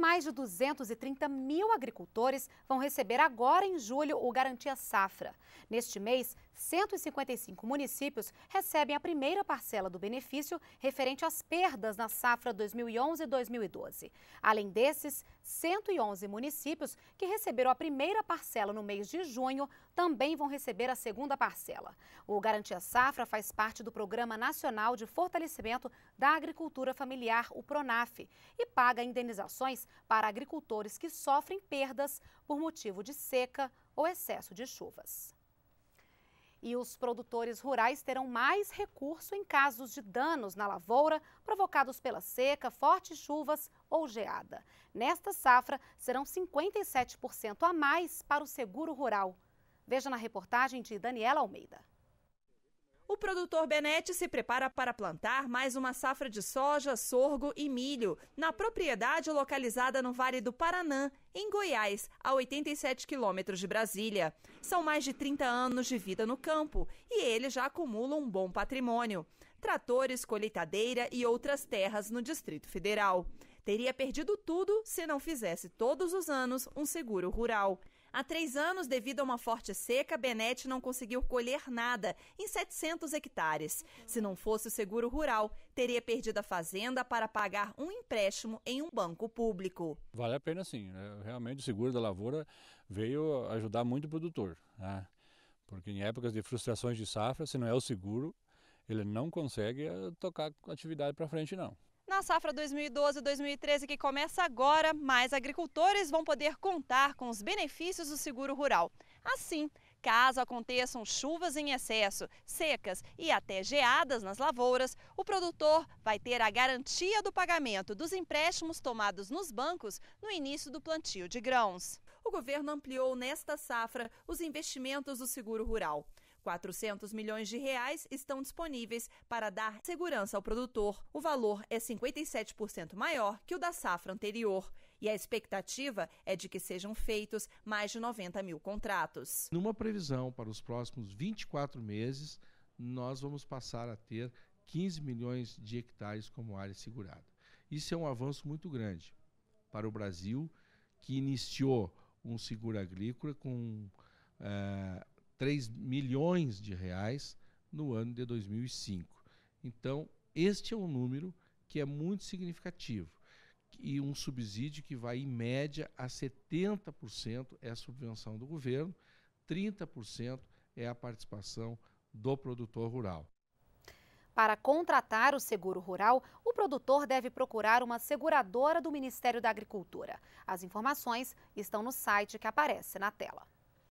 mais de 230 mil agricultores vão receber agora em julho o Garantia Safra. Neste mês, 155 municípios recebem a primeira parcela do benefício referente às perdas na safra 2011-2012. Além desses, 111 municípios que receberam a primeira parcela no mês de junho também vão receber a segunda parcela. O Garantia Safra faz parte do Programa Nacional de Fortalecimento da Agricultura Familiar, o PRONAF, e paga indenizações para agricultores que sofrem perdas por motivo de seca ou excesso de chuvas. E os produtores rurais terão mais recurso em casos de danos na lavoura provocados pela seca, fortes chuvas ou geada. Nesta safra, serão 57% a mais para o seguro rural. Veja na reportagem de Daniela Almeida produtor Benete se prepara para plantar mais uma safra de soja, sorgo e milho na propriedade localizada no Vale do Paranã, em Goiás, a 87 quilômetros de Brasília. São mais de 30 anos de vida no campo e ele já acumula um bom patrimônio. Tratores, colheitadeira e outras terras no Distrito Federal. Teria perdido tudo se não fizesse todos os anos um seguro rural. Há três anos, devido a uma forte seca, Benete não conseguiu colher nada em 700 hectares. Se não fosse o seguro rural, teria perdido a fazenda para pagar um empréstimo em um banco público. Vale a pena sim. Né? Realmente o seguro da lavoura veio ajudar muito o produtor. Né? Porque em épocas de frustrações de safra, se não é o seguro, ele não consegue eh, tocar a atividade para frente não. Na safra 2012-2013 que começa agora, mais agricultores vão poder contar com os benefícios do seguro rural. Assim, caso aconteçam chuvas em excesso, secas e até geadas nas lavouras, o produtor vai ter a garantia do pagamento dos empréstimos tomados nos bancos no início do plantio de grãos o governo ampliou nesta safra os investimentos do seguro rural. 400 milhões de reais estão disponíveis para dar segurança ao produtor. O valor é 57% maior que o da safra anterior e a expectativa é de que sejam feitos mais de 90 mil contratos. Numa previsão para os próximos 24 meses, nós vamos passar a ter 15 milhões de hectares como área segurada. Isso é um avanço muito grande para o Brasil, que iniciou um seguro agrícola com é, 3 milhões de reais no ano de 2005. Então, este é um número que é muito significativo e um subsídio que vai em média a 70% é a subvenção do governo, 30% é a participação do produtor rural. Para contratar o seguro rural, o produtor deve procurar uma seguradora do Ministério da Agricultura. As informações estão no site que aparece na tela.